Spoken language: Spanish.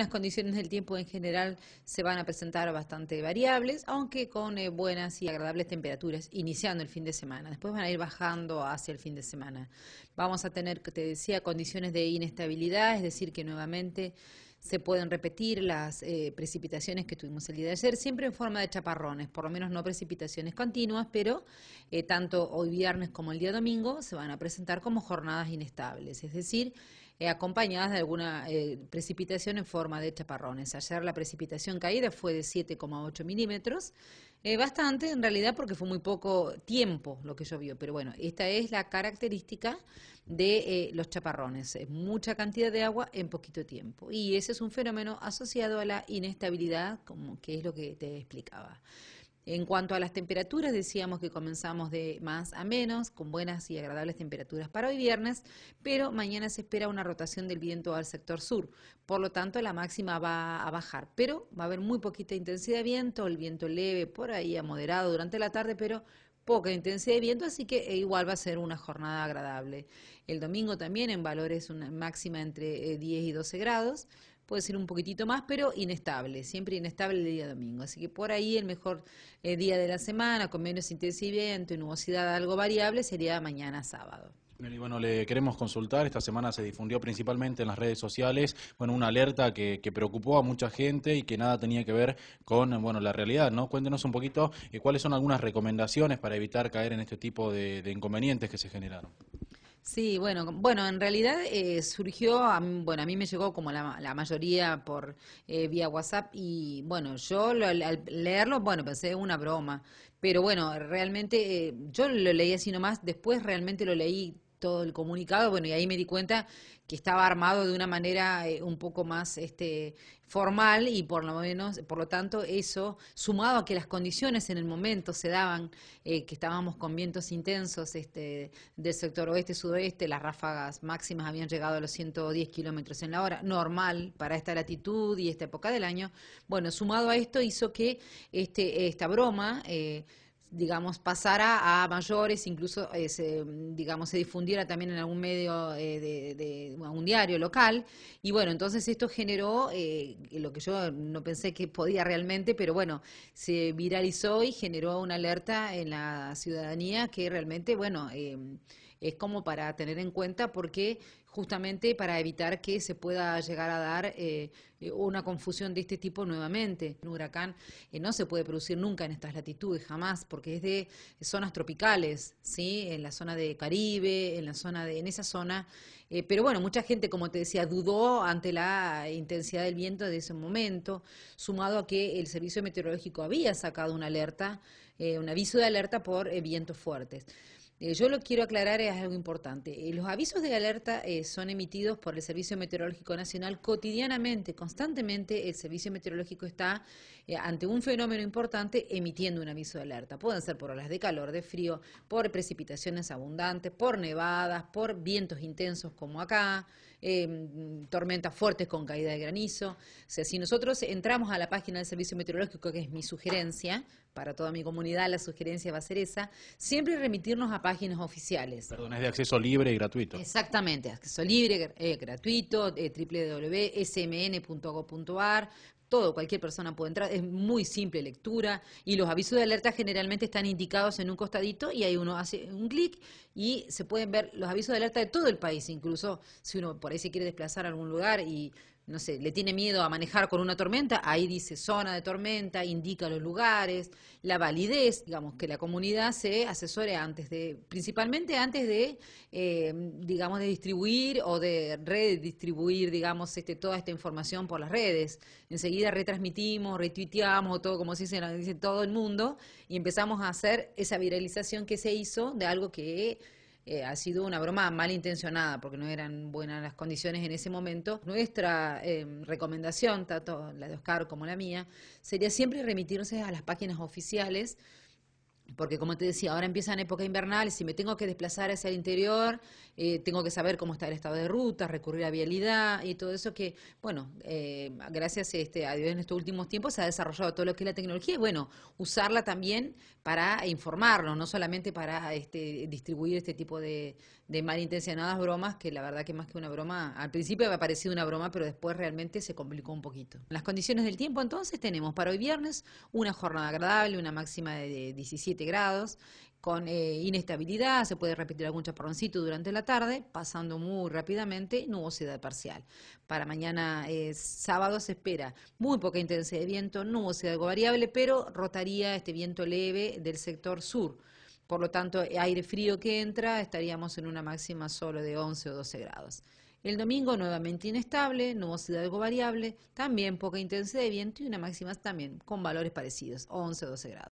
Las condiciones del tiempo en general se van a presentar bastante variables, aunque con eh, buenas y agradables temperaturas iniciando el fin de semana. Después van a ir bajando hacia el fin de semana. Vamos a tener, te decía, condiciones de inestabilidad, es decir, que nuevamente se pueden repetir las eh, precipitaciones que tuvimos el día de ayer, siempre en forma de chaparrones, por lo menos no precipitaciones continuas, pero eh, tanto hoy viernes como el día domingo se van a presentar como jornadas inestables, es decir, eh, acompañadas de alguna eh, precipitación en forma de chaparrones. Ayer la precipitación caída fue de 7,8 milímetros, eh, bastante en realidad porque fue muy poco tiempo lo que llovió, pero bueno, esta es la característica de los chaparrones, mucha cantidad de agua en poquito tiempo. Y ese es un fenómeno asociado a la inestabilidad, como que es lo que te explicaba. En cuanto a las temperaturas, decíamos que comenzamos de más a menos, con buenas y agradables temperaturas para hoy viernes, pero mañana se espera una rotación del viento al sector sur. Por lo tanto, la máxima va a bajar, pero va a haber muy poquita intensidad de viento, el viento leve por ahí a moderado durante la tarde, pero poca intensidad de viento, así que e igual va a ser una jornada agradable. El domingo también en valores una máxima entre 10 eh, y 12 grados, puede ser un poquitito más, pero inestable, siempre inestable el día domingo. Así que por ahí el mejor eh, día de la semana, con menos intensidad, nubosidad algo variable, sería mañana sábado. Y bueno, le queremos consultar, esta semana se difundió principalmente en las redes sociales, bueno, una alerta que, que preocupó a mucha gente y que nada tenía que ver con, bueno, la realidad, ¿no? Cuéntenos un poquito eh, cuáles son algunas recomendaciones para evitar caer en este tipo de inconvenientes que se generaron. Sí, bueno, bueno, en realidad eh, surgió, bueno, a mí me llegó como la, mayoría por eh, vía WhatsApp y bueno, yo al leerlo, bueno, pensé una broma, pero bueno, realmente eh, yo lo leí así nomás, después realmente lo leí todo el comunicado, bueno, y ahí me di cuenta que estaba armado de una manera eh, un poco más este, formal y por lo menos, por lo tanto, eso, sumado a que las condiciones en el momento se daban, eh, que estábamos con vientos intensos este, del sector oeste-sudoeste, las ráfagas máximas habían llegado a los 110 kilómetros en la hora, normal para esta latitud y esta época del año. Bueno, sumado a esto hizo que este, esta broma... Eh, digamos, pasara a mayores, incluso, eh, digamos, se difundiera también en algún medio, eh, de, un diario local. Y bueno, entonces esto generó eh, lo que yo no pensé que podía realmente, pero bueno, se viralizó y generó una alerta en la ciudadanía que realmente, bueno, eh, es como para tener en cuenta porque justamente para evitar que se pueda llegar a dar eh, eh, una confusión de este tipo nuevamente. Un huracán eh, no se puede producir nunca en estas latitudes, jamás, porque es de zonas tropicales, ¿sí? En la zona de Caribe, en la zona de, en esa zona. pero bueno, mucha gente, como te decía, dudó ante la intensidad del viento de ese momento, sumado a que el servicio meteorológico había sacado una alerta, un aviso de alerta por vientos fuertes. Eh, yo lo quiero aclarar, es algo importante. Eh, los avisos de alerta eh, son emitidos por el Servicio Meteorológico Nacional cotidianamente, constantemente el Servicio Meteorológico está ante un fenómeno importante emitiendo un aviso de alerta. Pueden ser por olas de calor, de frío, por precipitaciones abundantes, por nevadas, por vientos intensos como acá. Em, tormentas fuertes con caída de granizo. O sea, si nosotros entramos a la página del Servicio Meteorológico, que es mi sugerencia, para toda mi comunidad la sugerencia va a ser esa, siempre remitirnos a páginas oficiales. Perdón, es de acceso libre y gratuito. Exactamente, acceso libre, eh, gratuito, eh, todo, cualquier persona puede entrar, es muy simple lectura y los avisos de alerta generalmente están indicados en un costadito y ahí uno hace un clic y se pueden ver los avisos de alerta de todo el país, incluso si uno por ahí se quiere desplazar a algún lugar y no sé, le tiene miedo a manejar con una tormenta, ahí dice zona de tormenta, indica los lugares, la validez, digamos, que la comunidad se asesore antes de, principalmente antes de, eh, digamos, de distribuir o de redistribuir, digamos, este, toda esta información por las redes. Enseguida retransmitimos, retuiteamos, todo como se dice todo el mundo, y empezamos a hacer esa viralización que se hizo de algo que eh, ha sido una broma malintencionada porque no eran buenas las condiciones en ese momento. Nuestra eh, recomendación, tanto la de Oscar como la mía, sería siempre remitirse a las páginas oficiales porque como te decía, ahora empieza en época invernal, si me tengo que desplazar hacia el interior, eh, tengo que saber cómo está el estado de ruta, recurrir a vialidad y todo eso que, bueno, eh, gracias este, a Dios en estos últimos tiempos se ha desarrollado todo lo que es la tecnología y bueno, usarla también para informarnos, no solamente para este, distribuir este tipo de, malintencionadas bromas, que la verdad que más que una broma, al principio me parecido una broma, pero después realmente se complicó un poquito. Las condiciones del tiempo entonces tenemos para hoy viernes una jornada agradable, una máxima de 17 grados, con eh, inestabilidad, se puede repetir algún chaparroncito durante la tarde, pasando muy rápidamente nubosidad parcial. Para mañana eh, sábado se espera muy poca intensidad de viento, nubosidad algo variable, pero rotaría este viento leve del sector sur. Por lo tanto, aire frío que entra, estaríamos en una máxima solo de 11 o 12 grados. El domingo nuevamente inestable, nubosidad algo variable, también poca intensidad de viento y una máxima también con valores parecidos, 11 o 12 grados.